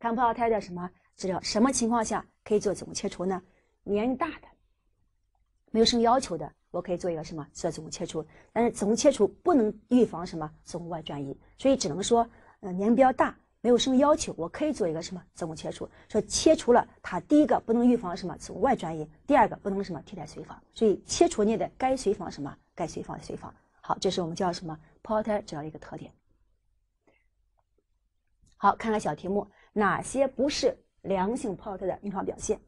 看普老胎的什么治疗？什么情况下可以做子宫切除呢？年龄大的，没有生要求的，我可以做一个什么做子宫切除？但是子宫切除不能预防什么子宫外转移，所以只能说，呃，年龄比较大，没有生要求，我可以做一个什么子宫切除？说切除了，它第一个不能预防什么子宫外转移，第二个不能什么替代随访，所以切除你的该随访什么该随访随访。好，这是我们叫什么普胎治疗的一个特点。好，看看小题目。哪些不是良性泡胎的临床表现？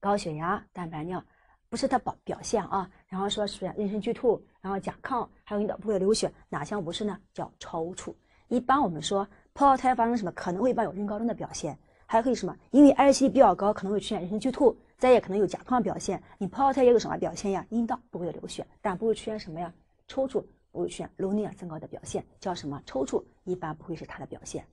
高血压、蛋白尿不是它表表现啊。然后说是不是妊娠剧吐？然后甲亢，还有阴道部位流血，哪项不是呢？叫抽搐。一般我们说泡胎发生什么，可能会伴有妊高症的表现，还可以什么？因为 I C 比较高，可能会出现妊娠剧吐，再也可能有甲亢表现。你泡胎也有什么表现呀？阴道部位的流血，但不会出现什么呀？抽搐。不会出现颅内压增高的表现，叫什么？抽搐一般不会是它的表现。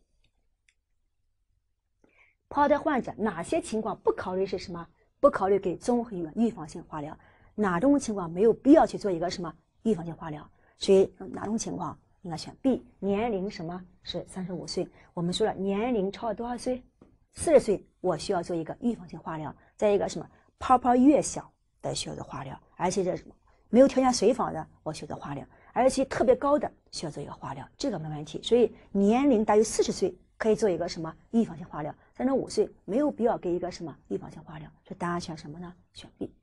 泡的患者哪些情况不考虑是什么？不考虑给综合预防性化疗，哪种情况没有必要去做一个什么预防性化疗？所以哪种情况应该选 B？年龄什么是三十五岁？我们说了，年龄超过多少岁？四十岁我需要做一个预防性化疗。再一个什么？泡泡越小得需要做化疗，而且这什么没有条件随访的我选择化疗，而且特别高的需要做一个化疗，这个没问题。所以年龄大于四十岁。可以做一个什么预防性化疗？三到五岁没有必要给一个什么预防性化疗。所以答案选什么呢？选 B。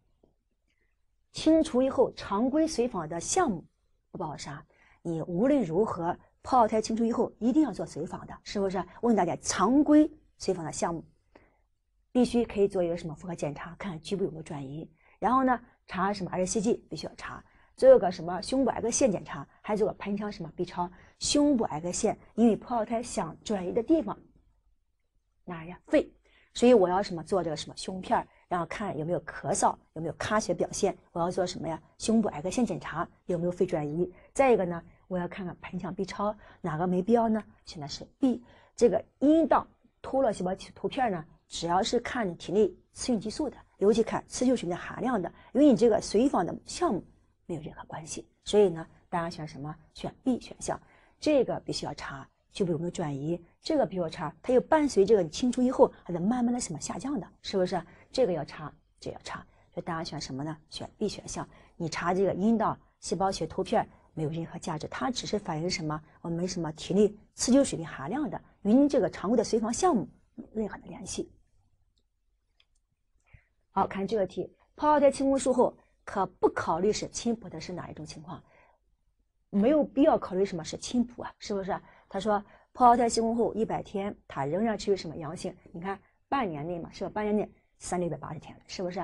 清除以后常规随访的项目不包括啥？你无论如何泡胎清除以后一定要做随访的，是不是？问大家常规随访的项目必须可以做一个什么？妇科检查，看看局部有没有转移。然后呢，查什么？而且 CT 必须要查，做个什么胸部 X 线检查，还做个盆腔什么 B 超。胸部 X 线，因为剖腹胎想转移的地方哪呀？肺，所以我要什么做这个什么胸片儿，然后看有没有咳嗽，有没有咳血表现。我要做什么呀？胸部 X 线检查有没有肺转移？再一个呢，我要看看盆腔 B 超哪个没必要呢？现在是 B。这个阴道脱落细胞体图片呢，只要是看体内雌孕激素的，尤其看雌激素的含量的，因为你这个随访的项目没有任何关系，所以呢，大家选什么？选 B 选项。这个必须要查，就有没有转移，这个必须要查，它又伴随这个清除以后，还在慢慢的什么下降的，是不是？这个要查，这要查，所以大家选什么呢？选 B 选项。你查这个阴道细胞学图片没有任何价值，它只是反映什么我们什么体内雌激素水平含量的，与你这个常规的随访项目任何的联系。好看这个题，泡在清宫术后可不考虑是清宫的是哪一种情况？没有必要考虑什么是轻谱啊，是不是？他说破耗胎吸宫后一百天，它仍然持续什么阳性？你看半年内嘛，是吧？半年内三六百八十天，是不是？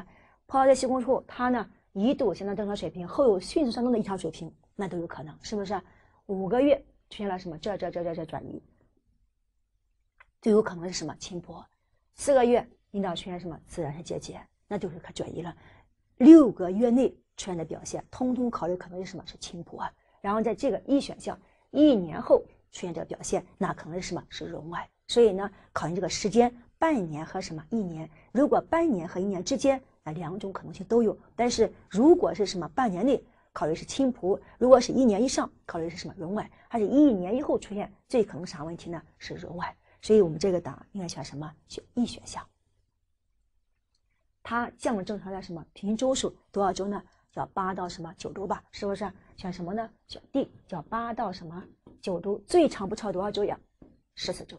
破耗胎吸宫后，它呢一度形成正常水平，后有迅速上升的异常水平，那都有可能，是不是？五个月出现了什么？这这这这这转移，就有可能是什么轻波。四个月阴道出现什么？自然的结节，那就是可转移了。六个月内出现的表现，通通考虑可能是什么是轻谱？然后在这个 E 选项，一年后出现这个表现，那可能是什么？是容外。所以呢，考验这个时间半年和什么一年，如果半年和一年之间，那两种可能性都有。但是如果是什么半年内考虑是轻谱，如果是一年以上考虑是什么容外，还是一年以后出现，最可能啥问题呢？是容外。所以我们这个档应该选什么？选 E 选项。它降正常在什么平均周数？多少周呢？要八到什么九周吧，是不是？选什么呢？选 D，叫八到什么九周，最长不超多少周呀？十四周。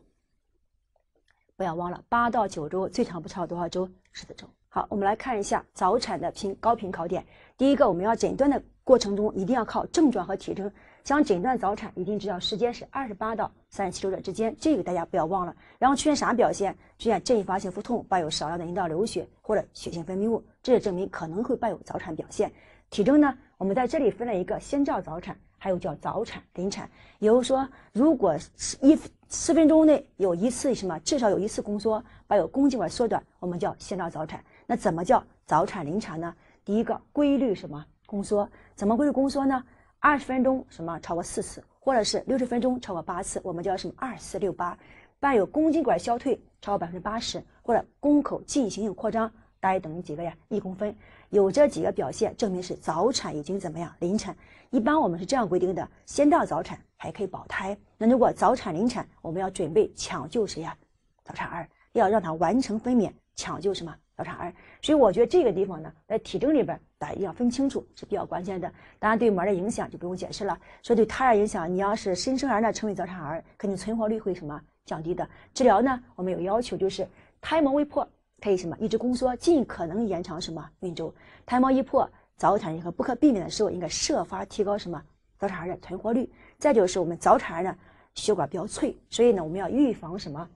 不要忘了，八到九周最长不超多少周？十四周。好，我们来看一下早产的频高频考点。第一个，我们要诊断的过程中一定要靠症状和体征。像诊断早产，一定知道时间是二十八到三十七周的之间，这个大家不要忘了。然后出现啥表现？出现阵发性腹痛，伴有少量的阴道流血或者血性分泌物，这也证明可能会伴有早产表现。体征呢？我们在这里分了一个先兆早产，还有叫早产临产。也就是说，如果一四分钟内有一次什么，至少有一次宫缩，伴有宫颈管缩短，我们叫先兆早产。那怎么叫早产临产呢？第一个规律什么宫缩？怎么规律宫缩呢？二十分钟什么超过四次，或者是六十分钟超过八次，我们叫什么二四六八，伴有宫颈管消退超过百分之八十，或者宫口进行性扩张大约等于几个呀？一公分。有这几个表现，证明是早产已经怎么样临产？一般我们是这样规定的：先到早产还可以保胎。那如果早产临产，我们要准备抢救谁呀？早产儿要让他完成分娩，抢救什么早产儿？所以我觉得这个地方呢，在体征里边，大家要分清楚是比较关键的。当然，对膜的影响就不用解释了。说对胎儿影响，你要是新生儿呢成为早产儿，肯定存活率会什么降低的。治疗呢，我们有要求就是胎膜未破。可以什么抑制宫缩，尽可能延长什么孕周，胎毛一破早产儿和不可避免的时候，应该设法提高什么早产儿的存活率。再就是我们早产儿呢，血管比较脆，所以呢我们要预防什么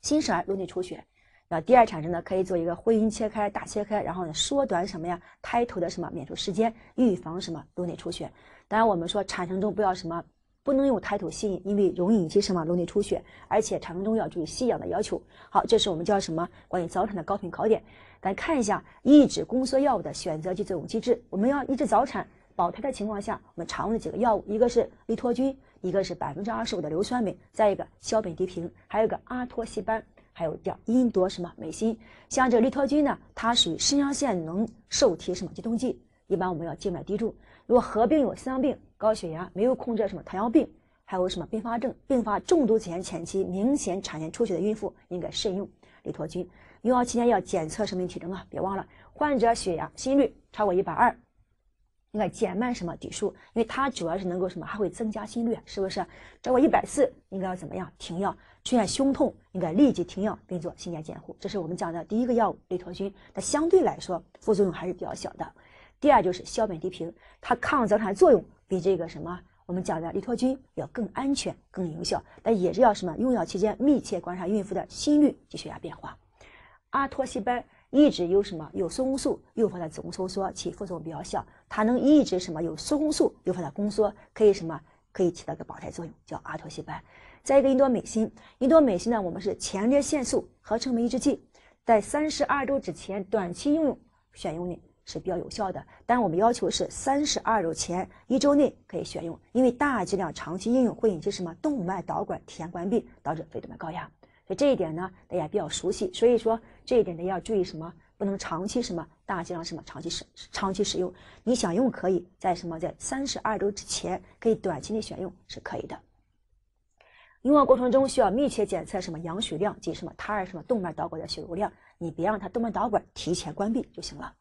新生儿颅内出血。那第二产生呢，可以做一个会阴切开、大切开，然后呢缩短什么呀胎头的什么娩出时间，预防什么颅内出血。当然我们说产程中不要什么。不能用抬头吸引，因为容易引起什么颅内出血，而且产房中要注意吸氧的要求。好，这是我们叫什么关于早产的高频考点。来看一下抑制宫缩药物的选择及作用机制。我们要抑制早产保胎的情况下，我们常用的几个药物，一个是利托菌，一个是百分之二十五的硫酸镁，再一个硝苯地平，还有个阿托西班，还有叫吲多什么美辛。像这利托菌呢，它属于肾上腺能受体什么激动剂，一般我们要静脉滴注。如果合并有心脏病、高血压，没有控制什么糖尿病，还有什么并发症、并发重度前前期明显产前出血的孕妇，应该慎用利托君。用药期间要检测生命体征啊，别忘了。患者血压、心率超过一百二，应该减慢什么底数？因为它主要是能够什么，还会增加心率，是不是？超过一百四，应该要怎么样？停药。出现胸痛，应该立即停药并做心电监护。这是我们讲的第一个药物利托君。它相对来说副作用还是比较小的。第二就是硝苯地平，它抗早产作用比这个什么我们讲的利托菌要更安全、更有效，但也是要什么用药期间密切观察孕妇的心率及血压变化。阿托西班一直有什么有缩宫素诱发的子宫收缩，其副作用比较小，它能抑制什么有缩宫素诱发的宫缩，可以什么可以起到个保胎作用，叫阿托西班。再一个，吲多美辛，吲多美辛呢，我们是前列腺素合成酶抑制剂，在三十二周之前短期应用选用的。是比较有效的，但我们要求是三十二周前一周内可以选用，因为大剂量长期应用会引起什么动脉导管提前关闭，导致肺动脉高压。所以这一点呢，大家比较熟悉。所以说这一点，呢要注意什么？不能长期什么大剂量什么长期使长期使用。你想用可以在什么在三十二周之前可以短期内选用是可以的。用药过程中需要密切检测什么羊血量及什么胎儿什么动脉导管的血流量，你别让它动脉导管提前关闭就行了。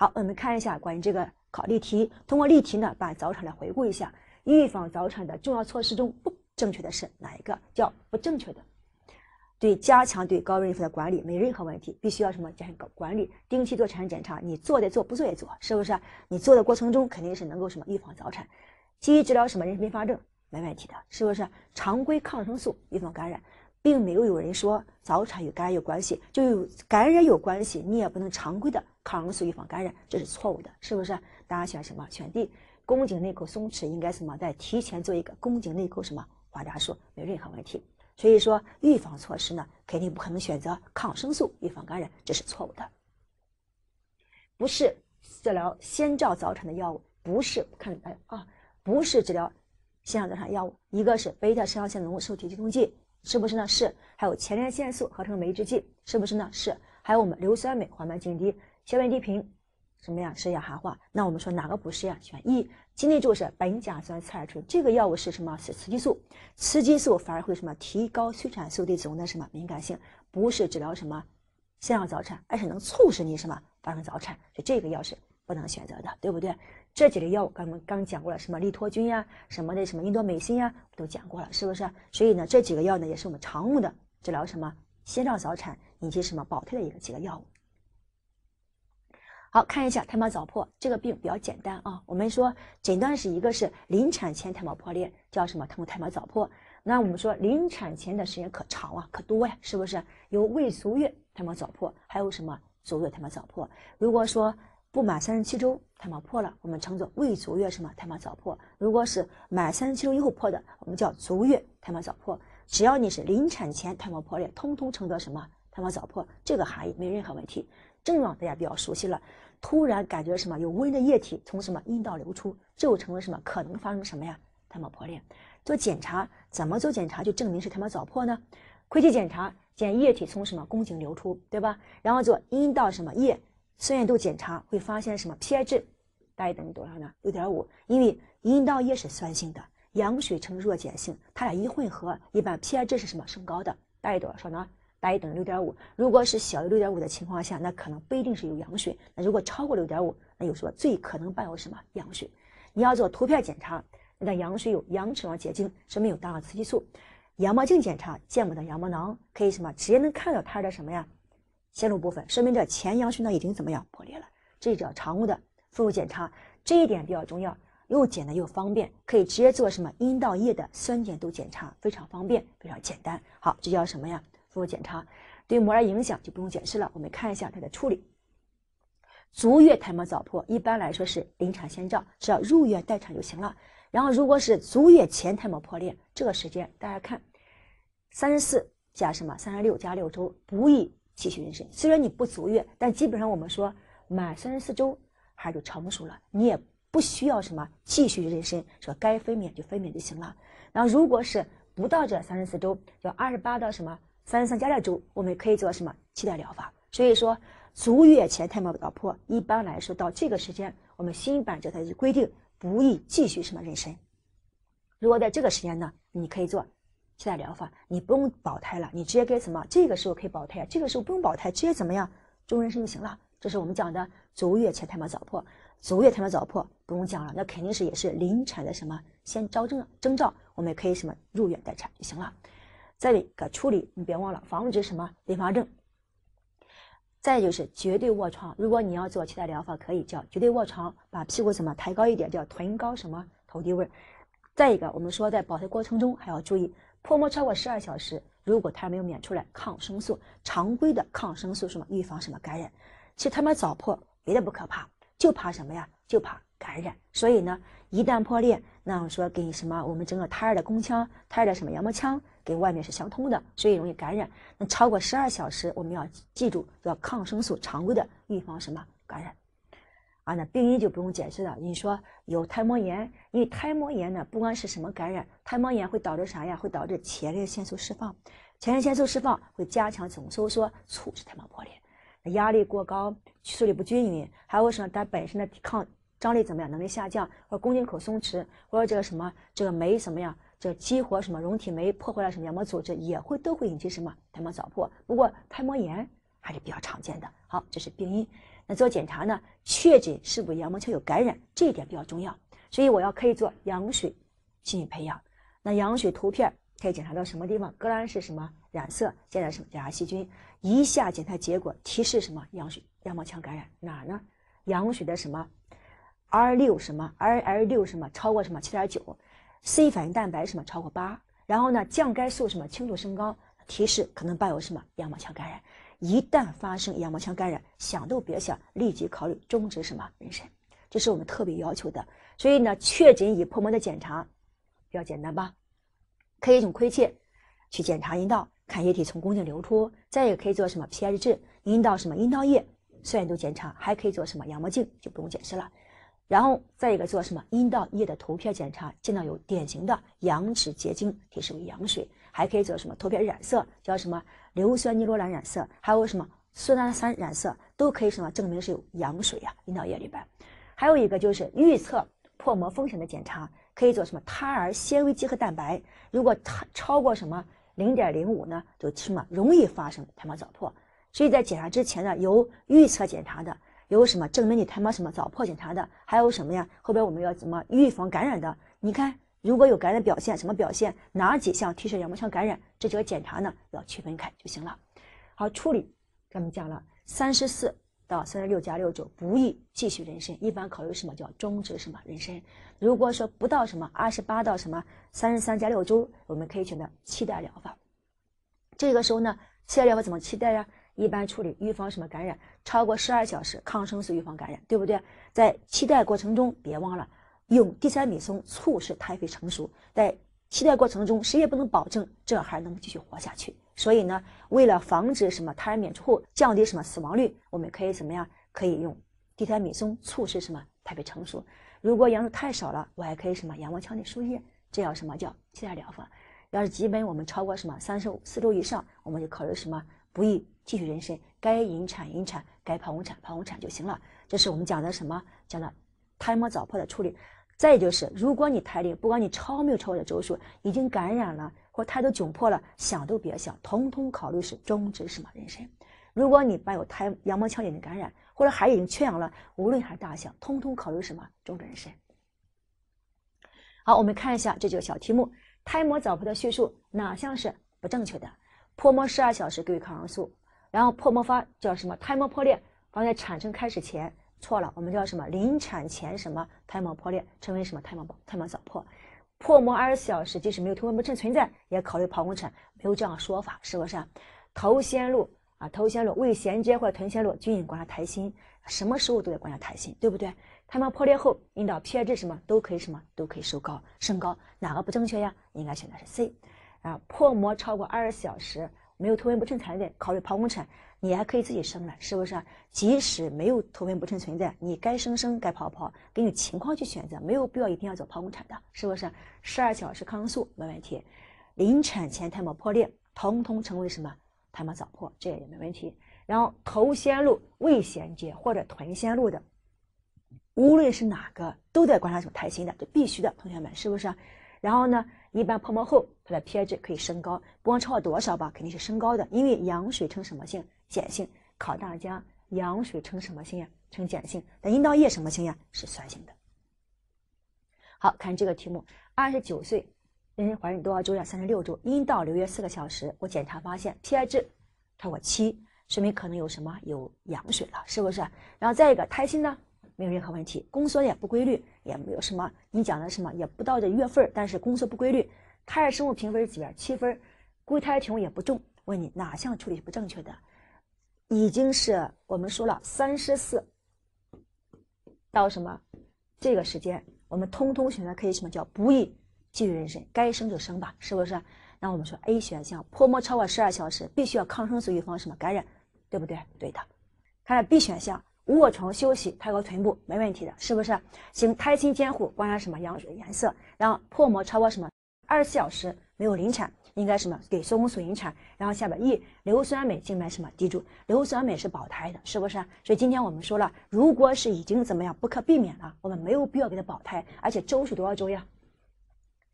好，我们看一下关于这个考例题。通过例题呢，把早产来回顾一下。预防早产的重要措施中，不正确的是哪一个？叫不正确的。对，加强对高孕妇的管理，没任何问题。必须要什么加强管理，定期做产前检查。你做也做，不做也做，是不是？你做的过程中肯定是能够什么预防早产，积极治疗什么妊娠并发症，没问题的，是不是？常规抗生素预防感染，并没有有人说早产与感染有关系，就有感染有关系，你也不能常规的。抗生素预防感染这是错误的，是不是？大家选什么？选 D。宫颈内口松弛应该什么？在提前做一个宫颈内口什么环扎术，没有任何问题。所以说预防措施呢，肯定不可能选择抗生素预防感染，这是错误的。不是治疗先兆早产的药物，不是看啊，不是治疗先兆早产药物。一个是贝塔肾上腺能受体激动剂，是不是呢？是。还有前列腺素合成酶制剂，是不是呢？是。还有我们硫酸镁缓慢静滴。硝苯地平，什么呀？是氧含化。那我们说哪个不是呀？选 E。今天就是苯甲酸次二醇，这个药物是什么？是雌激素。雌激素反而会什么？提高催产素对子宫的什么敏感性，不是治疗什么先兆早产，而是能促使你什么发生早产，所以这个药是不能选择的，对不对？这几类药物，刚刚讲过了，什么利托菌呀，什么的，什么英多美辛呀，都讲过了，是不是？所以呢，这几个药呢，也是我们常用的治疗什么先兆早产以及什么保胎的一个几个药物。好看一下胎膜早破这个病比较简单啊。我们说诊断是一个是临产前胎膜破裂，叫什么？通胎膜早破。那我们说临产前的时间可长啊，可多呀，是不是？有未足月胎膜早破，还有什么足月胎膜早破？如果说不满三十七周胎膜破了，我们称作未足月什么胎膜早破；如果是满三十七周以后破的，我们叫足月胎膜早破。只要你是临产前胎膜破裂，通通称作什么胎膜早破？这个含义没有任何问题。症状大家比较熟悉了，突然感觉什么有温的液体从什么阴道流出，就成了什么可能发生什么呀？胎膜破裂。做检查，怎么做检查就证明是胎膜早破呢？窥器检查，检液体从什么宫颈流出，对吧？然后做阴道什么液酸度检查，会发现什么 pH 大于等于多少呢？六点五，因为阴道液是酸性的，羊水呈弱碱性，它俩一混合，一般 pH 是什么升高的？大于多少呢？大于等于六点五，如果是小于六点五的情况下，那可能不一定是有羊水。那如果超过六点五，那又说最可能伴有什么羊水。你要做图片检查，你的羊水有羊齿状结晶，说明有大量雌激素。羊膜镜检查，见不到羊膜囊，可以什么直接能看到儿的什么呀？线路部分，说明这前羊水呢已经怎么样破裂了。这叫常规的妇乳检查，这一点比较重要，又简单又方便，可以直接做什么阴道液的酸碱度检查，非常方便，非常简单。好，这叫什么呀？做检查，对膜儿影响就不用解释了。我们看一下它的处理。足月胎膜早破一般来说是临产先兆，只要入院待产就行了。然后如果是足月前胎膜破裂，这个时间大家看，三十四加什么？三十六加六周不宜继续妊娠。虽然你不足月，但基本上我们说满三十四周，孩子就成熟了，你也不需要什么继续妊娠，说该分娩就分娩就行了。然后如果是不到这三十四周，就二十八到什么？三十三加的周，我们可以做什么期待疗法？所以说，足月前胎膜早破，一般来说到这个时间，我们新版教材就规定不宜继续什么妊娠。如果在这个时间呢，你可以做期待疗法，你不用保胎了，你直接该什么？这个时候可以保胎，这个时候不用保胎，直接怎么样？终身妊娠就行了。这是我们讲的足月前胎膜早破，足月胎膜早破不用讲了，那肯定是也是临产的什么先兆征征兆，我们可以什么入院待产就行了。这里个处理，你别忘了防止什么并发症。再就是绝对卧床，如果你要做其他疗法，可以叫绝对卧床，把屁股什么抬高一点，叫臀高什么头低位再一个，我们说在保胎过程中还要注意破膜超过十二小时，如果胎儿没有娩出来，抗生素常规的抗生素什么预防什么感染。其实他们早破别的不可怕，就怕什么呀？就怕感染。所以呢，一旦破裂，那我说给什么？我们整个胎儿的宫腔，胎儿的什么羊膜腔？跟外面是相通的，所以容易感染。那超过十二小时，我们要记住要抗生素常规的预防什么感染。啊，那病因就不用解释了。你说有胎膜炎，因为胎膜炎呢，不管是什么感染，胎膜炎会导致啥呀？会导致前列腺素释放，前列腺素释放会加强总收缩，促使胎膜破裂。压力过高，受力不均匀，还有什么它本身的抵抗张力怎么样？能力下降，或宫颈口松弛，或者这个什么这个酶什么呀？这激活什么溶体酶，破坏了什么羊膜组织，也会都会引起什么胎膜早破。不过胎膜炎还是比较常见的。好，这是病因。那做检查呢，确诊是否羊膜腔有感染，这一点比较重要。所以我要可以做羊水进行培养。那羊水图片可以检查到什么地方？格兰氏什么染色，现在什检查细菌。一下检查结果提示什么羊水羊膜腔感染？哪呢？羊水的什么 R 六什么 R L 六什么超过什么七点九？C 反应蛋白什么超过八，然后呢，降该素什么轻度升高，提示可能伴有什么羊帽腔感染。一旦发生羊帽腔感染，想都别想，立即考虑终止什么妊娠，这是我们特别要求的。所以呢，确诊已破膜的检查比较简单吧，可以用窥切去检查阴道，看液体从宫颈流出，再也可以做什么 pH 值阴道什么阴道液酸度检查，还可以做什么羊膜镜，就不用解释了。然后再一个做什么阴道液的图片检查，见到有典型的羊脂结晶，提示为羊水，还可以做什么图片染色，叫什么硫酸尼罗兰染色，还有什么苏丹三染色，都可以什么证明是有羊水呀，阴道液里边。还有一个就是预测破膜风险的检查，可以做什么胎儿纤维结合蛋白，如果它超过什么零点零五呢，就什么容易发生胎膜早破。所以在检查之前呢，有预测检查的。有什么证明你胎妈什么早破检查的，还有什么呀？后边我们要怎么预防感染的？你看，如果有感染表现，什么表现？哪几项提示羊膜腔感染？这几个检查呢，要区分开就行了。好，处理，咱们讲了三十四到三十六加六周不宜继续妊娠，一般考虑什么叫终止什么妊娠？如果说不到什么二十八到什么三十三加六周，我们可以选择期待疗法。这个时候呢，期待疗法怎么期待呀？一般处理预防什么感染，超过十二小时抗生素预防感染，对不对？在期待过程中别忘了用地塞米松促使胎肺成熟。在期待过程中，谁也不能保证这孩能继续活下去，所以呢，为了防止什么胎儿娩出后降低什么死亡率，我们可以什么呀？可以用地塞米松促使什么胎肺成熟。如果羊水太少了，我还可以什么羊膜腔内输液，这叫什么叫期待疗法？要是基本我们超过什么三十五四周以上，我们就考虑什么不宜。继续妊娠，该引产引产，该剖宫产剖宫产就行了。这是我们讲的什么？讲的胎膜早破的处理。再就是，如果你胎里不管你超没有超过的周数，已经感染了或胎头窘迫了，想都别想，通通考虑是终止什么妊娠。如果你伴有胎羊膜腔里的感染，或者孩子已经缺氧了，无论还是大小，通通考虑什么终止妊娠。好，我们看一下这几个小题目。胎膜早破的叙述哪项是不正确的？泼膜十二小时给予抗生素。然后破膜发叫什么？胎膜破裂刚才在产生开始前，错了，我们叫什么？临产前什么胎膜破裂，称为什么胎膜破、胎膜早破？破膜二十四小时，即使没有胎膜不正存在，也考虑剖宫产，没有这样说法，是不是？头先露啊，头先露、未衔接或臀先露均观察胎心，什么时候都得观察胎心，对不对？胎膜破裂后，阴道 PH 什么都可以，什么都可以收高，升高哪个不正确呀？应该选的是 C 啊，破膜超过二十四小时。没有头盆不称存在，考虑剖宫产，你还可以自己生了，是不是？即使没有头盆不称存在，你该生生该剖剖，根据情况去选择，没有必要一定要走剖宫产的，是不是？十二小时抗生素没问题，临产前胎膜破裂，通通成为什么？胎膜早破，这个也没问题。然后头先露未衔接或者臀先露的，无论是哪个，都在观察组胎心的，这必须的，同学们，是不是？然后呢，一般泡沫后，它的 pH 值可以升高，不管超过多少吧，肯定是升高的。因为羊水呈什么性？碱性。考大家，羊水呈什么性呀？呈碱性。那阴道液什么性呀？是酸性的。好看这个题目，二十九岁，妊娠怀孕多少周呀？三十六周。阴道流约四个小时，我检查发现 pH 值超过七，说明可能有什么？有羊水了，是不是？然后再一个，胎心呢？没有任何问题，宫缩也不规律，也没有什么。你讲的什么也不到这月份儿，但是宫缩不规律，胎儿生物评分是几分？七分，估计胎儿体重也不重。问你哪项处理是不正确的？已经是我们说了三十四到什么这个时间，我们通通选择可以什么叫不宜继续妊娠？该生就生吧，是不是？那我们说 A 选项，泼沫超过十二小时，必须要抗生素预防什么感染，对不对？对的。看看 B 选项。卧床休息，抬高臀部没问题的，是不是？行胎心监护，观察什么羊水颜色，然后破膜超过什么二十四小时没有临产，应该什么给缩宫素引产？然后下边一硫酸镁静脉什么滴注？硫酸镁是保胎的，是不是？所以今天我们说了，如果是已经怎么样不可避免了，我们没有必要给他保胎，而且周是多少周呀？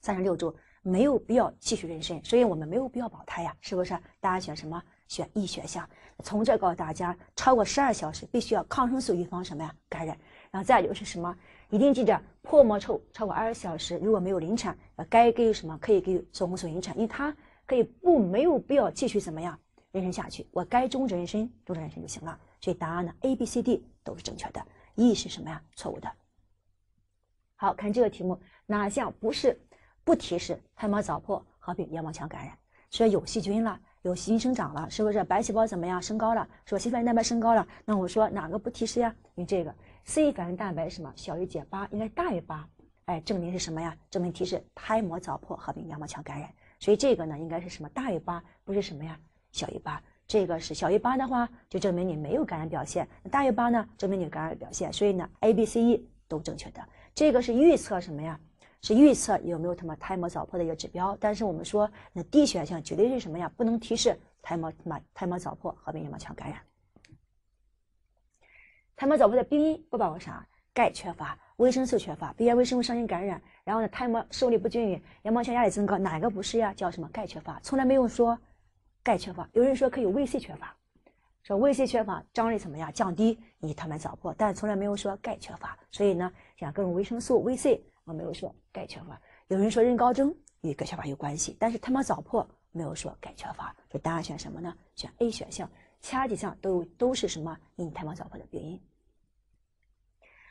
三十六周，没有必要继续妊娠，所以我们没有必要保胎呀，是不是？大家选什么？选 E 选项，从这告诉大家，超过十二小时必须要抗生素预防什么呀感染，然后再就是什么，一定记着破膜后超过二十小时如果没有临产，该给予什么可以给予做宫素引产，因为它可以不没有必要继续怎么样妊娠下去，我该终止妊娠终止妊娠就行了。所以答案呢，A、B、C、D 都是正确的，E 是什么呀？错误的。好，看这个题目，哪项不是不提示胎膜早破合并羊膜腔感染？说有细菌了。有细菌生长了，是不是白细胞怎么样升高了？是吧？新发应蛋白升高了？那我说哪个不提示呀？用这个 C 反应蛋白什么小于减八，应该大于八，哎，证明是什么呀？证明提示胎膜早破合并羊膜腔感染。所以这个呢应该是什么大于八，不是什么呀小于八？这个是小于八的话，就证明你没有感染表现；大于八呢，证明你感染表现。所以呢 A、B、C、E 都正确的。这个是预测什么呀？是预测有没有什么胎膜早破的一个指标，但是我们说那 D 选项绝对是什么呀？不能提示胎膜什么胎膜早破合并羊膜腔感染。胎膜早破的病因不包括啥？钙缺乏、维生素缺乏、鼻咽微生物上行感染，然后呢胎膜受力不均匀、羊毛腔压力增高，哪个不是呀？叫什么？钙缺乏，从来没有说钙缺乏。有人说可以维 C 缺乏，说维 C 缺乏张力怎么样？降低，及胎膜早破，但是从来没有说钙缺乏，所以呢想各种维生素维 C。我没有说钙缺乏，有人说妊高征与钙缺乏有关系，但是胎毛早破没有说钙缺乏，所以答案选什么呢？选 A 选项，其他几项都都是什么？引胎毛早破的病因。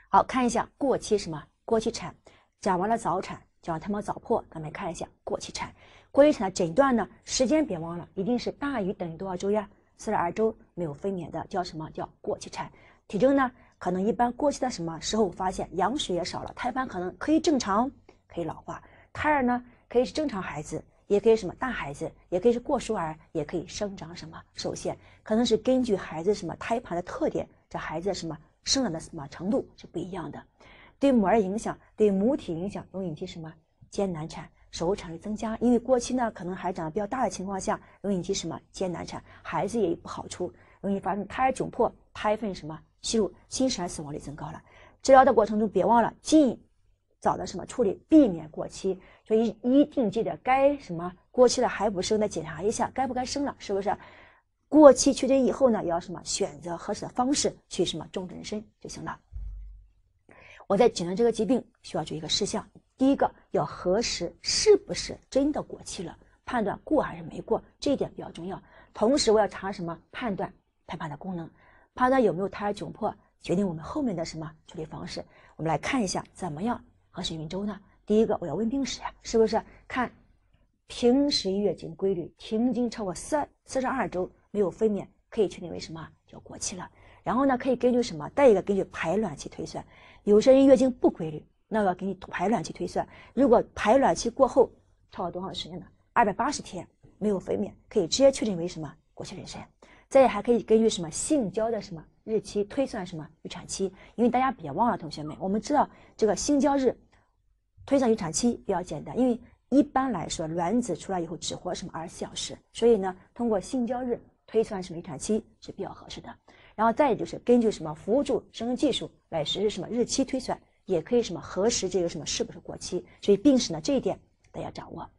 好看一下过期什么？过期产，讲完了早产，讲完胎毛早破，咱们看一下过期产。过期产的诊断呢？时间别忘了，一定是大于等于多少周呀？四十二周没有分娩的叫什么叫过期产？体征呢？可能一般过期的什么时候发现羊水也少了，胎盘可能可以正常，可以老化，胎儿呢可以是正常孩子，也可以什么大孩子，也可以是过熟儿，也可以生长什么受限。可能是根据孩子什么胎盘的特点，这孩子什么生长的什么程度是不一样的。对母儿影响，对母体影响容易引起什么艰难产、手产率增加。因为过期呢，可能还长得比较大的情况下，容易引起什么艰难产。孩子也有不好处，容易发生胎儿窘迫、胎粪什么。吸入新生儿死亡率增高了，治疗的过程中别忘了尽早的什么处理，避免过期。所以一定记得该什么过期的还不生的检查一下，该不该生了是不是？过期确诊以后呢，也要什么选择合适的方式去什么种植妊娠就行了。我在诊断这个疾病需要注意一个事项，第一个要核实是不是真的过期了，判断过还是没过，这一点比较重要。同时我要查什么判断胎盘的功能。判断有没有胎儿窘迫，决定我们后面的什么处理方式。我们来看一下，怎么样核实孕周呢？第一个，我要问病史呀，是不是？看平时月经规律，停经超过三四十二周没有分娩，可以确定为什么叫过期了。然后呢，可以根据什么？再一个，根据排卵期推算。有些人月经不规律，那要给你排卵期推算，如果排卵期过后超过多长时间呢？二百八十天没有分娩，可以直接确定为什么过期妊娠。再还可以根据什么性交的什么日期推算什么预产期，因为大家别忘了同学们，我们知道这个性交日推算预产期比较简单，因为一般来说卵子出来以后只活什么二十四小时，所以呢通过性交日推算什么预产期是比较合适的。然后再就是根据什么辅助生殖技术来实施什么日期推算，也可以什么核实这个什么是不是过期，所以病史呢这一点大家掌握。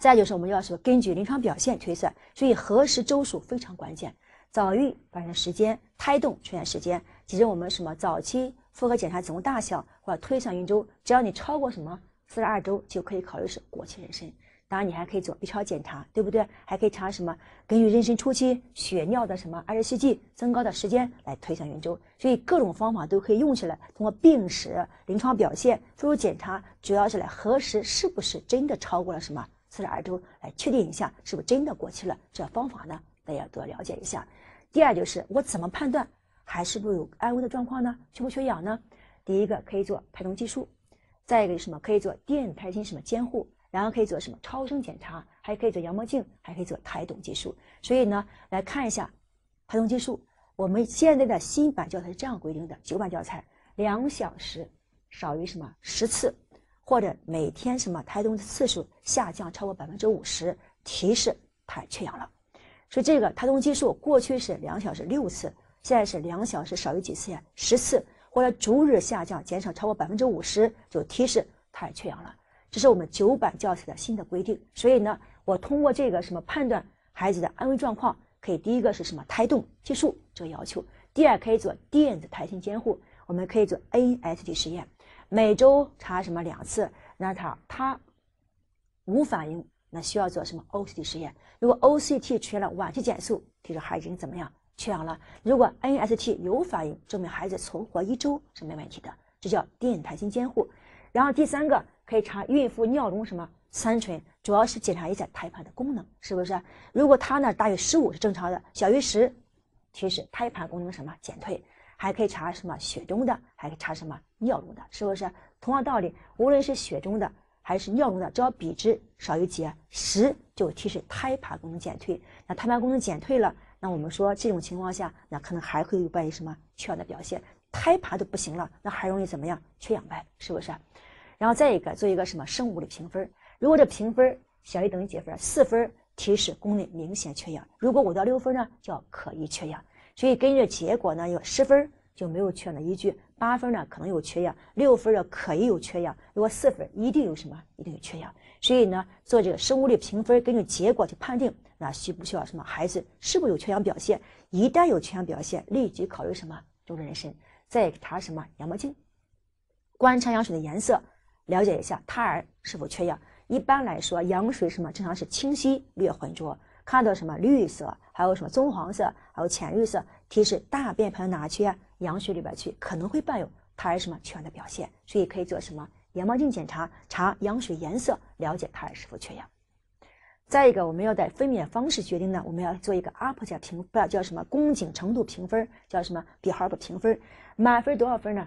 再就是我们要说根据临床表现推算，所以核实周数非常关键。早孕发生时间、胎动出现时间，其实我们什么早期复合检查子宫大小，或者推算孕周，只要你超过什么四十二周就可以考虑是过期妊娠。当然你还可以做 B 超检查，对不对？还可以查什么？根据妊娠初期血尿的什么二十世纪增高的时间来推算孕周。所以各种方法都可以用起来，通过病史、临床表现、辅助检查，主要是来核实是不是真的超过了什么。四十二周来确定一下是不是真的过期了？这方法呢，大家多了解一下。第二就是我怎么判断还是不是有安危的状况呢？缺不缺氧呢？第一个可以做胎动计数，再一个是什么？可以做电胎心什么监护，然后可以做什么超声检查，还可以做羊膜镜，还可以做胎动计数。所以呢，来看一下胎动计数。我们现在的新版教材是这样规定的：九版教材两小时少于什么十次。或者每天什么胎动的次数下降超过百分之五十，提示胎儿缺氧了。所以这个胎动技术过去是两小时六次，现在是两小时少于几次呀？十次，或者逐日下降减少超过百分之五十，就提示胎儿缺氧了。这是我们九版教材的新的规定。所以呢，我通过这个什么判断孩子的安危状况，可以第一个是什么胎动术这个要求，第二可以做电子胎心监护，我们可以做 NST 实验。每周查什么两次？那它它无反应，那需要做什么 OCT 实验？如果 OCT 出现了晚期减速，提示孩子已经怎么样缺氧了？如果 NST 有反应，证明孩子存活一周是没问题的，这叫电台性监护。然后第三个可以查孕妇尿中什么三醇，主要是检查一下胎盘的功能，是不是？如果它呢大于十五是正常的，小于十提示胎盘功能什么减退。还可以查什么血中的，还可以查什么尿中的，是不是？同样道理，无论是血中的还是尿中的，只要比值少于几十，就提示胎盘功能减退。那胎盘功能减退了，那我们说这种情况下，那可能还会有伴有什么缺氧的表现？胎盘都不行了，那还容易怎么样？缺氧呗，是不是？然后再一个，做一个什么生物的评分？如果这评分小于等于几分，四分提示宫内明显缺氧；如果五到六分呢，叫可疑缺氧。所以根据结果呢，有十分就没有缺氧；，的依据，八分呢可能有缺氧；，六分呢可以有缺氧；，如果四分一定有什么一定有缺氧。所以呢，做这个生物力评分，根据结果去判定那需不需要什么孩子是否有缺氧表现。一旦有缺氧表现，立即考虑什么终止妊娠，再给他什么羊膜镜观察羊水的颜色，了解一下胎儿是否缺氧。一般来说，羊水什么正常是清晰略浑浊，看到什么绿色。还有什么棕黄色，还有浅绿色，提示大便排到哪去？羊水里边去，可能会伴有胎儿什么缺氧的表现，所以可以做什么眼毛镜检查，查羊水颜色，了解胎儿是否缺氧。再一个，我们要在分娩方式决定呢，我们要做一个 UPG 评，不叫什么宫颈程度评分，叫什么比哈尔评分，满分多少分呢？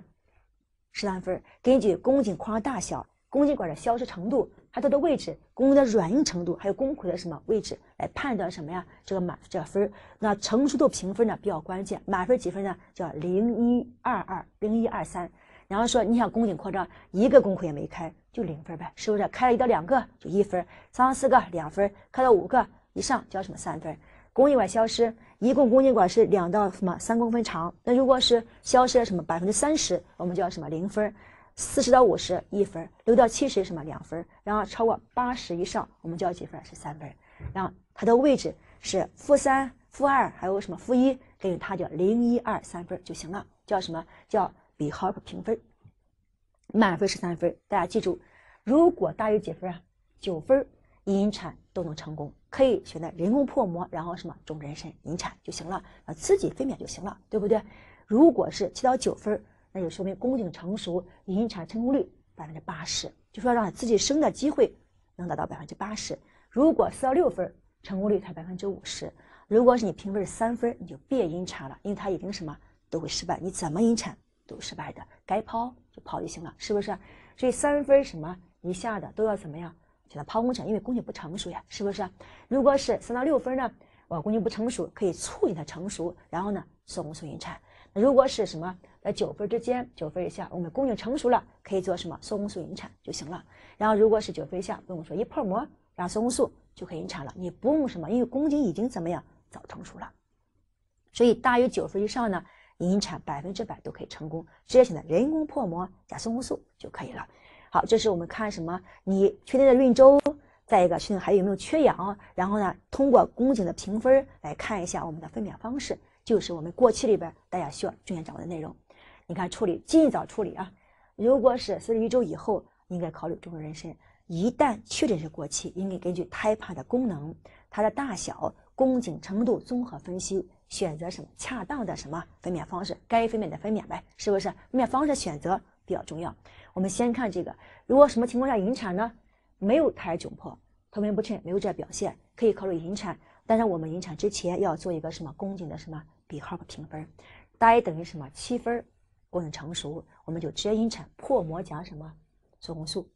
十三分，根据宫颈框大小，宫颈管的消失程度。它的位置、宫的软硬程度，还有宫口的什么位置，来判断什么呀？这个满这分儿，那成熟度评分呢比较关键。满分几分呢？叫零一二二、零一二三。然后说，你想宫颈扩张，一个宫口也没开，就零分呗，是不是？开了一到两个就一分儿，三到四个两分，开到五个以上叫什么三分？宫颈管消失，一共宫颈管是两到什么三公分长？那如果是消失了什么百分之三十，我们叫什么零分？四十到五十一分，六到七十什么两分，然后超过八十以上，我们叫几分是三分，然后它的位置是负三、负二，还有什么负一，等于它叫零一二三分就行了，叫什么叫比哈尔评分，满分是三分，大家记住，如果大于几分啊九分引产都能成功，可以选择人工破膜，然后什么种人参引产就行了，啊，刺激分娩就行了，对不对？如果是七到九分。那就说明宫颈成熟，引产成功率百分之八十，就说让自己生的机会能达到百分之八十。如果四到六分，成功率才百分之五十。如果是你评分是三分，你就别引产了，因为它已经什么都会失败，你怎么引产都失败的，该剖就剖就行了，是不是？所以三分什么以下的都要怎么样？叫它剖宫产，因为宫颈不成熟呀，是不是？如果是三到六分呢，我宫颈不成熟，可以促进它成熟，然后呢，做宫缩引产。如果是什么？在九分之间，九分以下，我们宫颈成熟了，可以做什么缩宫素引产就行了。然后如果是九分以下，不用说一破膜，然后缩宫素就可以引产了。你不用什么，因为宫颈已经怎么样早成熟了，所以大于九分以上呢，引产百分之百都可以成功，直接选择人工破膜加缩宫素就可以了。好，这是我们看什么，你确定的孕周，再一个确定还有没有缺氧，然后呢，通过宫颈的评分来看一下我们的分娩方式，就是我们过去里边大家需要重点掌握的内容。你看处理尽早处理啊！如果是四十一周以后，应该考虑终止妊娠。一旦确诊是过期，应该根据胎盘的功能、它的大小、宫颈程度综合分析，选择什么恰当的什么分娩方式，该分娩的分娩呗，是不是？分娩方式选择比较重要。我们先看这个，如果什么情况下引产呢？没有胎儿窘迫、头盆不称没有这表现，可以考虑引产。但是我们引产之前要做一个什么宫颈的什么比号个评分，大于等于什么七分。宫颈成熟，我们就直接引产破膜加什么缩宫素。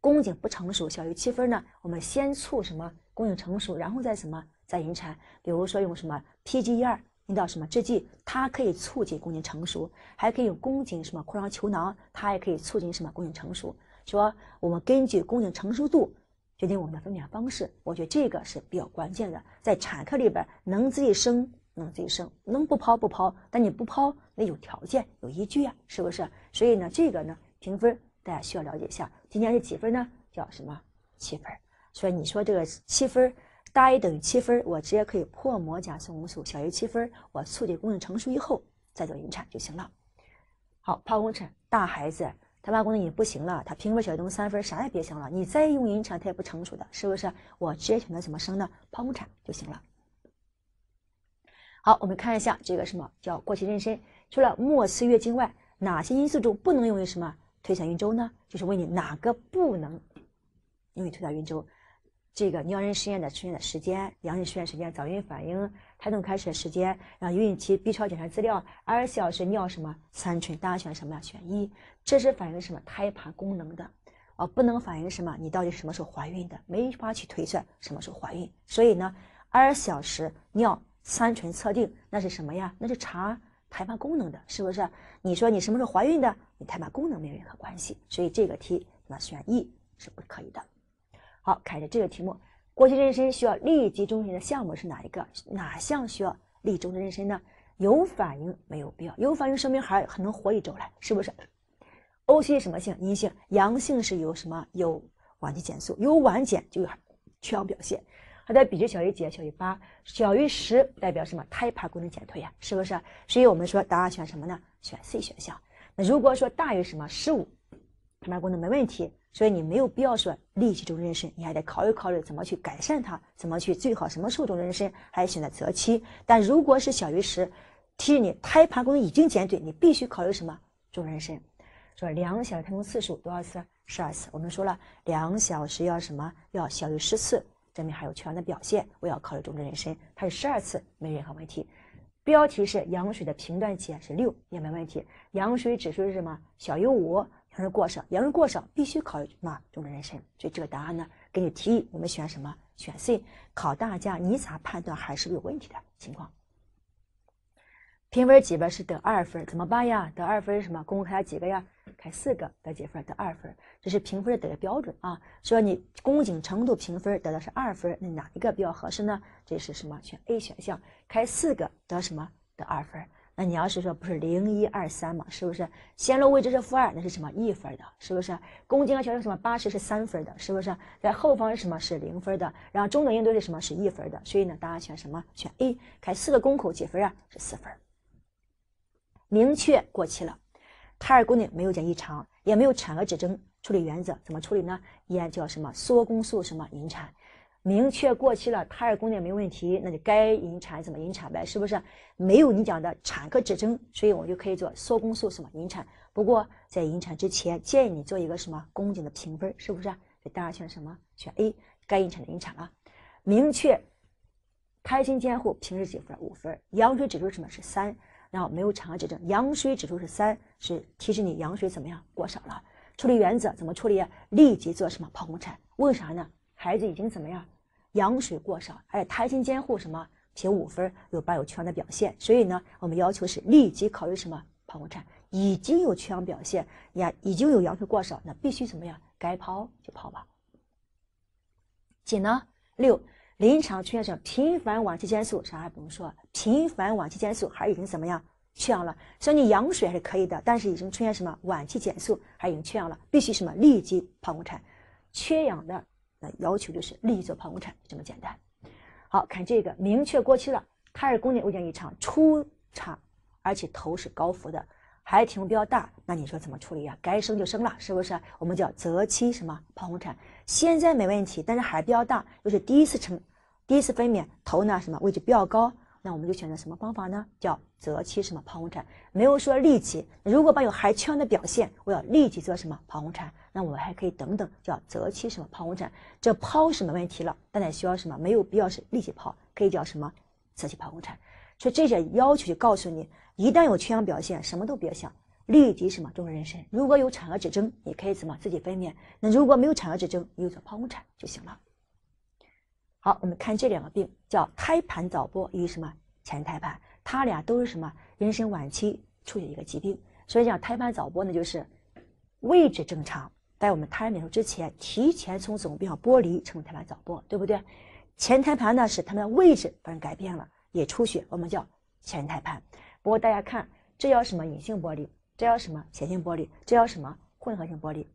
宫颈不成熟小于七分呢，我们先促什么宫颈成熟，然后再什么再引产。比如说用什么 PGE2 引导什么制剂，它可以促进宫颈成熟，还可以用宫颈什么扩张球囊，它也可以促进什么宫颈成熟。说我们根据宫颈成熟度决定我们的分娩方式，我觉得这个是比较关键的，在产科里边能自己生。能催生，能不剖不剖，但你不剖那有条件有依据呀，是不是？所以呢，这个呢评分大家需要了解一下，今天是几分呢？叫什么？七分。所以你说这个七分大于等于七分，我直接可以破膜加促红素；小于七分，我促进功能成熟以后再做引产就行了。好，剖宫产，大孩子他妈功能已经不行了，他评分小于等于三分，啥也别想了，你再用引产他也不成熟的，是不是？我直接选择怎么生呢？剖宫产就行了。好，我们看一下这个什么叫过期妊娠？除了末次月经外，哪些因素中不能用于什么推算孕周呢？就是问你哪个不能用于推算孕周？这个尿妊实试验的出现的时间、阳性试验时间、早孕反应、胎动开始的时间，然后孕期 B 超检查资料，二小时尿什么三醇？大家选什么呀？选一，这是反映什么胎盘功能的？哦，不能反映什么？你到底什么时候怀孕的？没法去推算什么时候怀孕。所以呢，二小时尿。三醇测定那是什么呀？那是查胎盘功能的，是不是？你说你什么时候怀孕的？你胎盘功能没有任何关系，所以这个题那选 E 是不可以的。好，看一下这个题目，过去妊娠需要立即终止的项目是哪一个？哪项需要立即终止妊娠呢？有反应没有必要，有反应说明还还能活一周来，是不是？O C 什么性阴性，阳性是由什么有晚期减速，有晚减就有缺氧表现。它的比值小于几？小于八，小于十代表什么？胎盘功能减退呀，是不是？所以我们说答案选什么呢？选 C 选项。那如果说大于什么十五，胎盘功能没问题，所以你没有必要说立即做妊娠，你还得考虑考虑怎么去改善它，怎么去最好什么时候做妊娠，还选择择期。但如果是小于十，提示你胎盘功能已经减退，你必须考虑什么做妊娠？说两小时胎动次数多少次？十二次。我们说了，两小时要什么？要小于十次。证明还有缺氧的表现，我要考虑种植人参，它是十二次没任何问题。标题是羊水的平段期是六也没问题，羊水指数是什么？小于五羊水过少，羊水过少必须考虑什么？种植人参。所以这个答案呢，根据题意我们选什么？选 C，考大家你咋判断还是有问题的情况？评分几分是得二分，怎么办呀？得二分什么？公共开几个呀？开四个得几分？得二分，这是评分的得的标准啊。说你宫颈程度评分得的是二分，那哪一个比较合适呢？这是什么？选 A 选项，开四个得什么？得二分。那你要是说不是零一二三嘛，是不是？先露位置是负二，那是什么一分的？是不是？宫颈和全是什么八十是三分的？是不是？在后方是什么是零分的？然后中等硬度是什么是一分的？所以呢，答案选什么？选 A，开四个宫口几分啊？是四分。明确过期了，胎儿宫内没有见异常，也没有产科指征。处理原则怎么处理呢？依然叫什么缩宫素什么引产。明确过期了，胎儿宫内没问题，那就该引产怎么引产呗？是不是？没有你讲的产科指征，所以我们就可以做缩宫素什么引产。不过在引产之前，建议你做一个什么宫颈的评分？是不是？这当然选什么？选 A，该引产的引产了。明确胎心监护平时几分？五分。羊水指数什么是三？然后没有产后指证，羊水指数是三，是提示你羊水怎么样过少了。处理原则怎么处理？立即做什么？剖宫产？为啥呢？孩子已经怎么样？羊水过少，哎，胎心监护什么评五分，有伴有缺氧的表现。所以呢，我们要求是立即考虑什么？剖宫产。已经有缺氧表现，呀，已经有羊水过少，那必须怎么样？该剖就剖吧。几呢？六。临床出现什么频繁晚期减速？啥还不用说，频繁晚期减速，还已经怎么样缺氧了？所以你羊水还是可以的，但是已经出现什么晚期减速，还已经缺氧了，必须什么立即剖宫产。缺氧的那要求就是立即做剖宫产，这么简单。好，看这个明确过期了，胎儿宫颈位置异常、初产，而且头是高浮的，还体重比较大，那你说怎么处理呀？该生就生了，是不是？我们叫择期什么剖宫产？现在没问题，但是孩比较大，又是第一次成 第一次分娩头呢什么位置比较高，那我们就选择什么方法呢？叫择期什么剖宫产，没有说立即。如果伴有还缺氧的表现，我要立即做什么剖宫产？那我还可以等等，叫择期什么剖宫产？这剖什么问题了？但得需要什么？没有必要是立即剖，可以叫什么择期剖宫产。所以这些要求就告诉你，一旦有缺氧表现，什么都别想，立即什么终止妊娠。如果有产后指征，你可以什么自己分娩。那如果没有产后指征，你就做剖宫产就行了。好，我们看这两个病叫胎盘早剥与什么前胎盘，它俩都是什么妊娠晚期出现一个疾病。所以讲胎盘早剥呢，就是位置正常，在我们胎儿娩出之前，提前从子宫壁上剥离，称为胎盘早剥，对不对？前胎盘呢，是它的位置发生改变了，也出血，我们叫前胎盘。不过大家看，这叫什么隐性剥离？这叫什么显性剥离？这叫什么混合性剥离？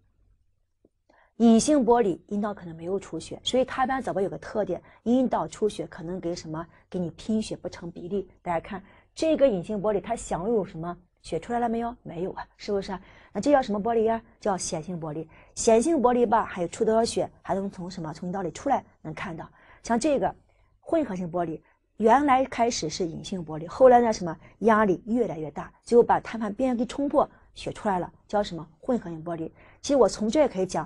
隐性玻璃，阴道可能没有出血，所以胎盘早么有个特点，阴道出血可能给什么，给你贫血不成比例。大家看这个隐性玻璃，它想有什么血出来了没有？没有啊，是不是？那这叫什么玻璃啊？叫显性玻璃。显性玻璃吧，还有出多少血，还能从什么，从阴道里出来，能看到。像这个混合性玻璃，原来开始是隐性玻璃，后来呢什么压力越来越大，最后把胎盘边缘给冲破，血出来了，叫什么混合性玻璃？其实我从这也可以讲。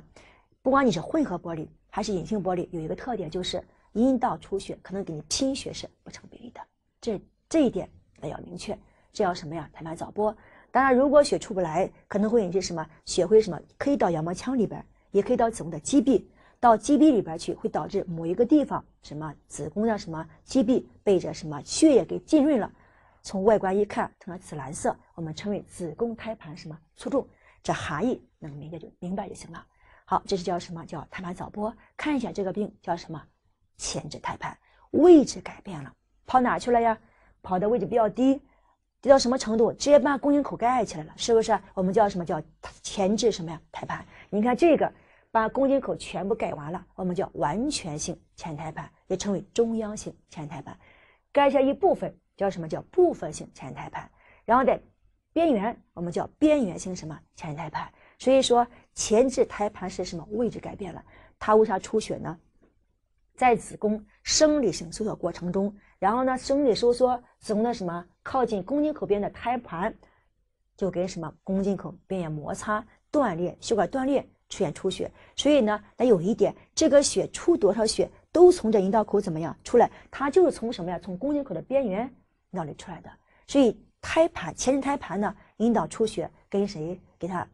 不管你是混合玻璃还是隐性玻璃，有一个特点就是阴道出血可能跟你贫血是不成比例的。这这一点要明确。这叫什么呀？胎盘早剥。当然，如果血出不来，可能会引起什么？血会什么？可以到羊膜腔里边，也可以到子宫的肌壁，到肌壁里边去，会导致某一个地方什么子宫的什么肌壁被着什么血液给浸润了。从外观一看成了紫蓝色，我们称为子宫胎盘什么粗重。这含义能明白就明白就行了。好，这是叫什么叫胎盘早剥？看一下这个病叫什么？前置胎盘，位置改变了，跑哪去了呀？跑的位置比较低，低到什么程度？直接把宫颈口盖起来了，是不是？我们叫什么叫前置什么呀？胎盘？你看这个，把宫颈口全部盖完了，我们叫完全性前胎盘，也称为中央性前胎盘；盖下一部分叫什么叫部分性前胎盘；然后在边缘，我们叫边缘性什么前胎盘？所以说前置胎盘是什么位置改变了？它为啥出血呢？在子宫生理性收缩过程中，然后呢，生理收缩子宫的什么靠近宫颈口边的胎盘，就跟什么宫颈口边缘摩擦断裂，血管断裂出现出血。所以呢，那有一点，这个血出多少血都从这阴道口怎么样出来？它就是从什么呀？从宫颈口的边缘那里出来的。所以胎盘前置胎盘呢，阴道出血跟谁给它？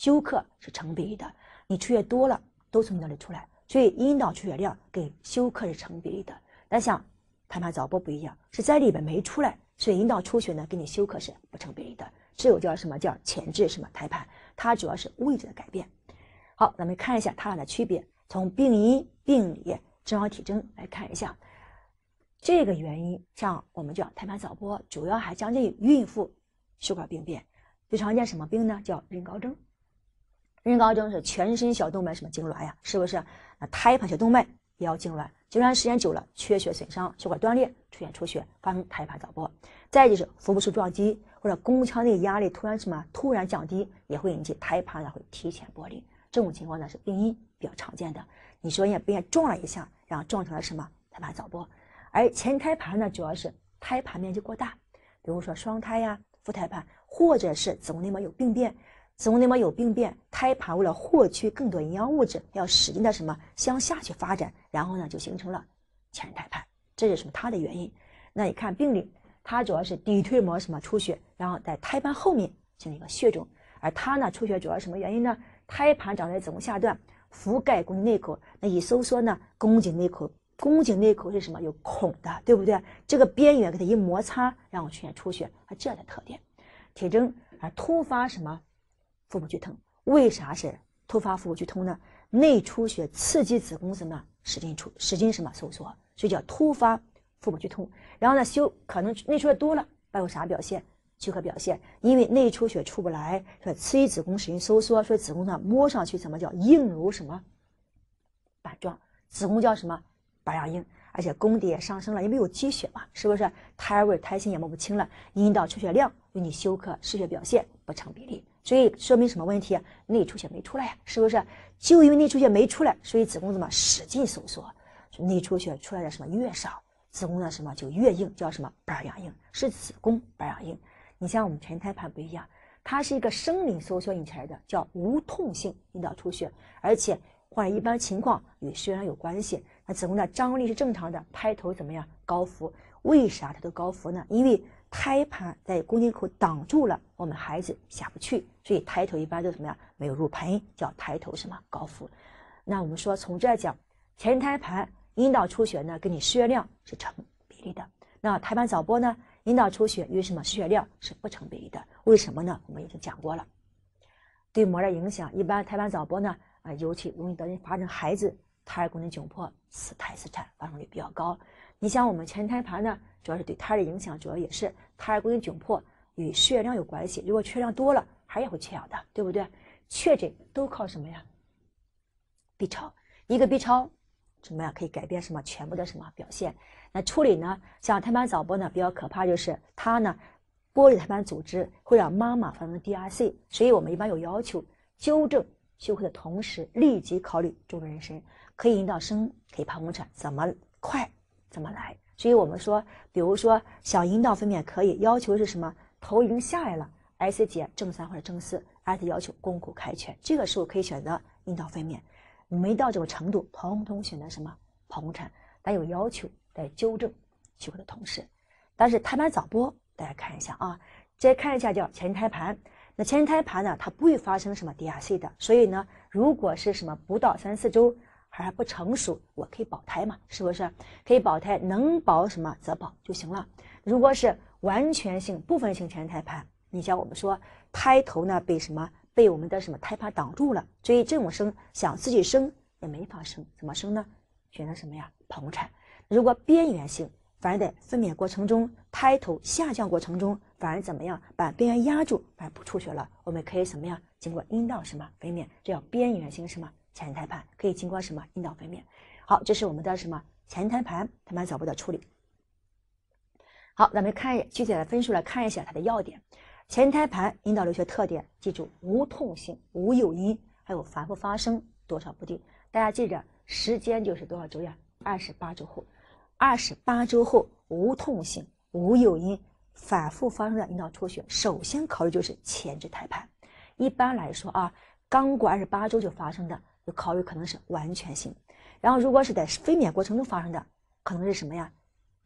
休克是成比例的，你出血多了都从那里出来，所以阴道出血量跟休克是成比例的。那像胎盘早剥不一样，是在里边没出来，所以阴道出血呢跟你休克是不成比例的。这又叫什么叫前置什么胎盘？它主要是位置的改变。好，咱们看一下它俩的区别，从病因、病理、症状、体征来看一下。这个原因像我们讲胎盘早剥主要还将近孕妇血管病变，最常见什么病呢？叫妊高症。妊高征是全身小动脉什么痉挛呀？是不是？啊，胎盘小动脉也要痉挛，痉挛时间久了，缺血损伤，血管断裂，出现出血，发生胎盘早剥。再就是腹部受撞击或者宫腔内压力突然什么突然降低，也会引起胎盘呢会提前剥离。这种情况呢是病因比较常见的。你说一下，被撞了一下，然后撞成了什么胎盘早剥？而前胎盘呢，主要是胎盘面积过大，比如说双胎呀、副胎盘，或者是子宫内膜有病变。子宫内膜有病变，胎盘为了获取更多营养物质，要使劲的什么向下去发展，然后呢就形成了前置胎盘，这是什么它的原因？那你看病理，它主要是底蜕膜什么出血，然后在胎盘后面形成一个血肿，而它呢出血主要什么原因呢？胎盘长在子宫下段，覆盖宫颈内口，那一收缩呢宫颈内口宫颈内口是什么有孔的，对不对？这个边缘给它一摩擦，然后出现出血，它这样的特点，体征而突发什么？腹部剧痛，为啥是突发腹部剧痛呢？内出血刺激子宫什呢，使劲出，使劲什么收缩，所以叫突发腹部剧痛。然后呢，休可能内出血多了，伴有啥表现？休克表现，因为内出血出不来，说刺激子宫使劲收缩，所以子宫呢摸上去什么叫硬如什么板状？子宫叫什么板样硬？而且宫底也上升了，因为有积血嘛，是不是？胎位、胎心也摸不清了，阴道出血量与你休克失血表现不成比例。所以说明什么问题？内出血没出来呀，是不是？就因为内出血没出来，所以子宫怎么使劲收缩？内出血出来的什么越少，子宫的什么就越硬，叫什么板样硬？是子宫板样硬。你像我们全胎盘不一样，它是一个生理收缩引起的，叫无痛性阴道出血，而且患者一般情况与血栓有关系。那子宫的张力是正常的，胎头怎么样高浮？为啥它都高浮呢？因为胎盘在宫颈口挡住了。我们孩子下不去，所以抬头一般都什么呀？没有入盆，叫抬头什么高腹。那我们说从这儿讲，前胎盘阴道出血呢，跟你失血量是成比例的。那胎盘早剥呢，阴道出血与什么失血量是不成比例的？为什么呢？我们已经讲过了。对膜的影响，一般胎盘早剥呢啊，尤其容易得发生孩子胎儿功能窘迫、死胎、死产发生率比较高。你像我们前胎盘呢，主要是对胎儿的影响，主要也是胎儿功能窘迫。与血量有关系，如果血量多了，孩子也会缺氧的，对不对？确诊都靠什么呀？B 超，一个 B 超，什么呀？可以改变什么？全部的什么表现？那处理呢？像胎盘早剥呢，比较可怕，就是它呢，剥离胎盘组织会让妈妈发生 d r c 所以我们一般有要求，纠正休克的同时，立即考虑种植妊娠，可以引导生，可以剖宫产，怎么快怎么来。所以我们说，比如说小阴道分娩可以，要求是什么？头已经下来了，S 姐正三或者正四，而且要求肱骨开全，这个时候可以选择阴道分娩。没到这种程度，通通选择什么剖宫产？但有要求，在纠正情况的同时，但是胎盘早剥，大家看一下啊，再看一下叫前胎盘。那前胎盘呢，它不会发生什么 d r c 的，所以呢，如果是什么不到三四周还不成熟，我可以保胎嘛，是不是？可以保胎，能保什么则保就行了。如果是。完全性、部分性前胎盘，你像我们说，胎头呢被什么被我们的什么胎盘挡住了，所以这种生想自己生也没法生，怎么生呢？选择什么呀？剖宫产。如果边缘性，反而在分娩过程中，胎头下降过程中，反而怎么样把边缘压住，反而不出血了。我们可以什么呀？经过阴道什么分娩，这叫边缘性什么前胎盘，可以经过什么阴道分娩。好，这是我们的什么前胎盘，胎盘早部的处理。好，咱们看一具体的分数来看一下它的要点。前胎盘阴道流血特点，记住无痛性、无诱因，还有反复发生，多少不定。大家记着，时间就是多少周呀？二十八周后，二十八周后无痛性、无诱因、反复发生的阴道出血，首先考虑就是前置胎盘。一般来说啊，刚过二十八周就发生的，就考虑可能是完全性；然后如果是在分娩过程中发生的，可能是什么呀？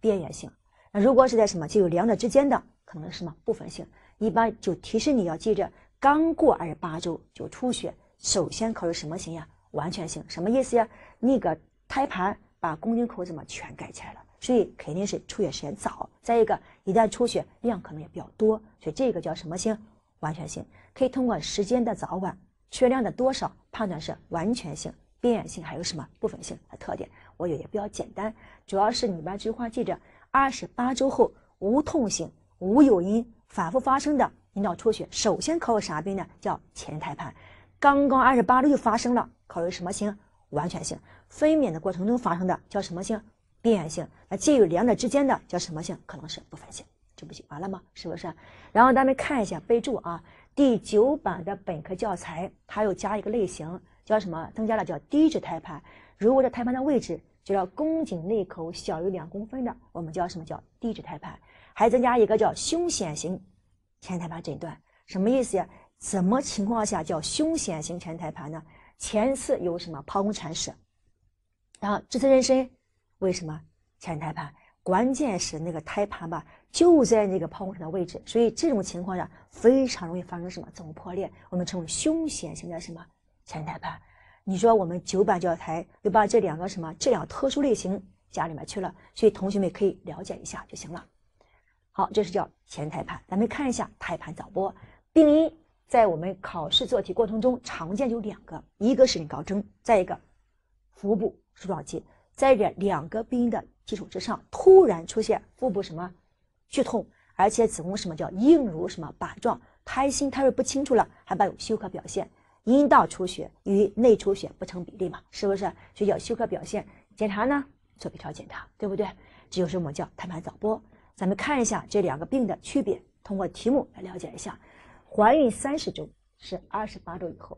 边缘性。那如果是在什么就有两者之间的可能是什么部分性，一般就提示你要记着刚过二十八周就出血，首先考虑什么型呀？完全性，什么意思呀？那个胎盘把宫颈口怎么全盖起来了，所以肯定是出血时间早。再一个，一旦出血量可能也比较多，所以这个叫什么型？完全性，可以通过时间的早晚、血量的多少判断是完全性、边缘性还有什么部分性的特点。我有也比较简单，主要是你把这句话记着。二十八周后无痛性、无诱因反复发生的阴道出血，首先考虑啥病呢？叫前胎盘。刚刚二十八周就发生了，考虑什么性？完全性。分娩的过程中发生的叫什么性？变性。那介于两者之间的叫什么性？可能是不分性。这不就完了吗？是不是？然后咱们看一下备注啊，第九版的本科教材它又加一个类型，叫什么？增加了叫低质胎盘。如果这胎盘的位置。就叫宫颈内口小于两公分的，我们叫什么叫低置胎盘？还增加一个叫凶险型前胎盘诊断，什么意思？呀？怎么情况下叫凶险型前胎盘呢？前次有什么剖宫产史，然后这次妊娠为什么前胎盘？关键是那个胎盘吧就在那个剖宫产的位置，所以这种情况下非常容易发生什么子宫破裂，我们称为凶险型的什么前胎盘。你说我们九版教材又把这两个什么这两特殊类型加里面去了，所以同学们可以了解一下就行了。好，这是叫前胎盘，咱们看一下胎盘早剥病因，在我们考试做题过程中常见有两个，一个是妊高征，再一个腹部受状肌，在这两个病因的基础之上，突然出现腹部什么剧痛，而且子宫什么叫硬如什么板状，胎心胎位不清楚了，还伴有休克表现。阴道出血与内出血不成比例嘛？是不是？所以叫休克表现。检查呢？做 B 超检查，对不对？这就是我们叫胎盘早剥。咱们看一下这两个病的区别，通过题目来了解一下。怀孕三十周是二十八周以后，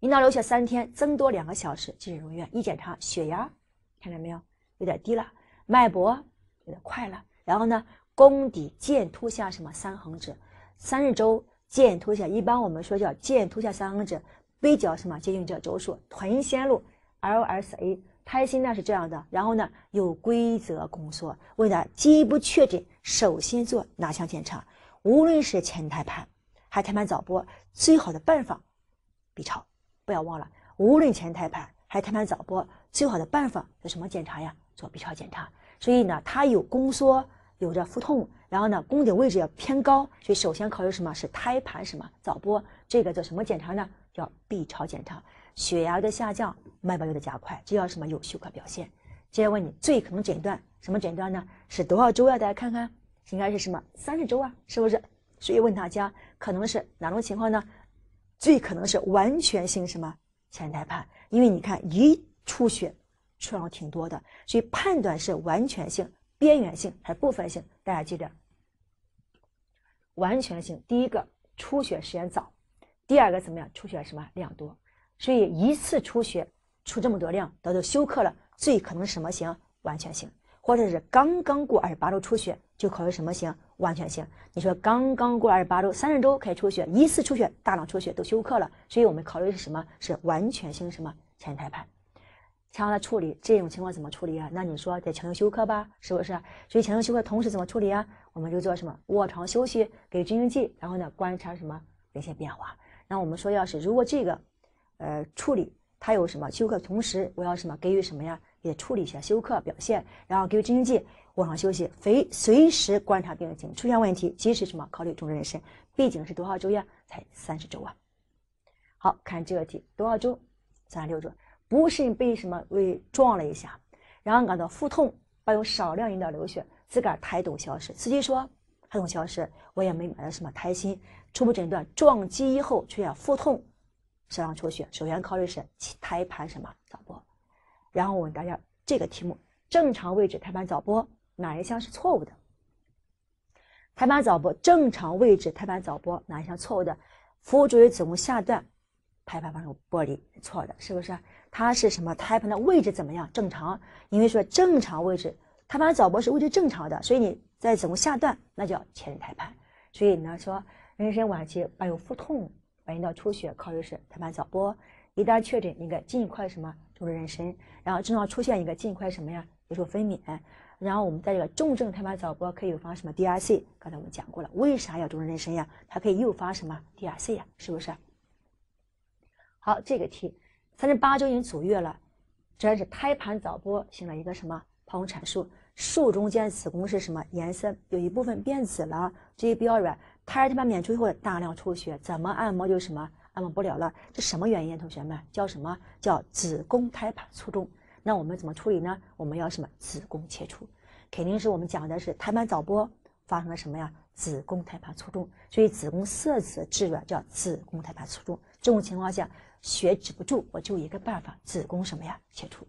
阴道流血三天，增多两个小时，进入入院。一检查，血压，看到没有？有点低了，脉搏有点快了。然后呢，宫底剑突下什么三横指？三十周。剑突下一般我们说叫剑突下三横指，背角什么接近角轴数，臀先路 L S A 胎心呢是这样的，然后呢有规则宫缩。为了进一步确诊，首先做哪项检查？无论是前胎盘还胎盘早剥，最好的办法 B 超。不要忘了，无论前胎盘还胎盘早剥，最好的办法是什么检查呀？做 B 超检查。所以呢，它有宫缩。有着腹痛，然后呢，宫颈位置要偏高，所以首先考虑什么是胎盘什么早剥？这个叫什么检查呢？叫 B 超检查。血压的下降，脉搏又的加快，这叫什么？有休克表现。接着问你最可能诊断什么诊断呢？是多少周啊？大家看看，应该是什么三十周啊？是不是？所以问大家可能是哪种情况呢？最可能是完全性什么前胎盘？因为你看一出血出量挺多的，所以判断是完全性。边缘性还是部分性？大家记着，完全性。第一个，出血时间早；第二个，怎么样？出血什么量多？所以一次出血出这么多量，导致休克了，最可能什么型？完全性，或者是刚刚过二十八周出血，就考虑什么型？完全性。你说刚刚过二十八周，三十周开始出血，一次出血，大脑出血都休克了，所以我们考虑是什么？是完全性什么前胎盘？强化了处理这种情况怎么处理啊？那你说得强救休克吧，是不是？所以强救休克同时怎么处理啊？我们就做什么卧床休息，给镇静剂，然后呢观察什么那些变化。然后我们说，要是如果这个，呃处理它有什么休克，同时我要什么给予什么呀？也处理一下休克表现，然后给予镇静剂，卧床休息，随随时观察病情，出现问题及时什么考虑终止妊娠。背景是多少周呀？才三十周啊。好看这个题多少周？三十六周。不慎被什么被撞了一下，然后感到腹痛，伴有少量阴道流血，自个儿胎动消失。司机说胎动消失，我也没买到什么胎心。初步诊断：撞击以后出现腹痛、少量出血。首先考虑是胎盘什么早搏？然后我问大家，这个题目正常位置胎盘早搏哪一项是错误的？胎盘早搏正常位置胎盘早搏哪一项错误的？附着于子宫下段，胎盘发生剥离，错的，是不是？它是什么？胎盘的位置怎么样？正常，因为说正常位置，胎盘早剥是位置正常的，所以你在子宫下段，那叫前胎盘。所以你呢说妊娠晚期伴有腹痛，反映到出血，考虑是胎盘早剥。一旦确诊，应该尽快什么终止妊娠？然后正常出现一个尽快什么呀？结束分娩。然后我们在这个重症胎盘早剥可以有发什么 d r c 刚才我们讲过了，为啥要终止妊娠呀？它可以诱发什么 d r c 呀？是不是？好，这个题。三十八周已经足月了，主要是胎盘早剥，行了一个什么剖宫产术。术中间子宫是什么颜色？有一部分变紫了，这地比较软。胎儿胎盘娩出以后大量出血，怎么按摩就什么按摩不了了。这什么原因？同学们叫什么叫子宫胎盘粗重？那我们怎么处理呢？我们要什么子宫切除？肯定是我们讲的是胎盘早剥发生了什么呀？子宫胎盘粗重，所以子宫色泽质软，叫子宫胎盘粗重。这种情况下。血止不住，我就一个办法：子宫什么呀？切除。